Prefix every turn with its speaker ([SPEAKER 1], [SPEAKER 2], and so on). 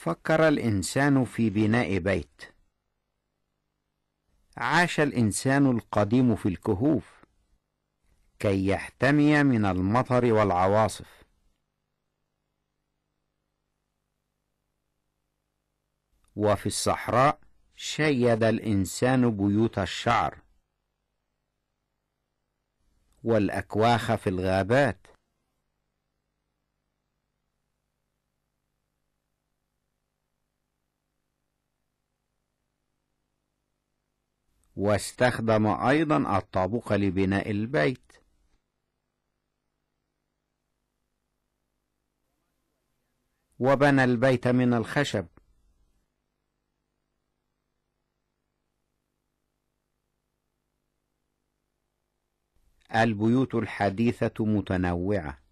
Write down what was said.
[SPEAKER 1] فكر الإنسان في بناء بيت عاش الإنسان القديم في الكهوف كي يحتمي من المطر والعواصف وفي الصحراء شيد الإنسان بيوت الشعر والأكواخ في الغابات واستخدم أيضا الطابق لبناء البيت وبنى البيت من الخشب البيوت الحديثة متنوعة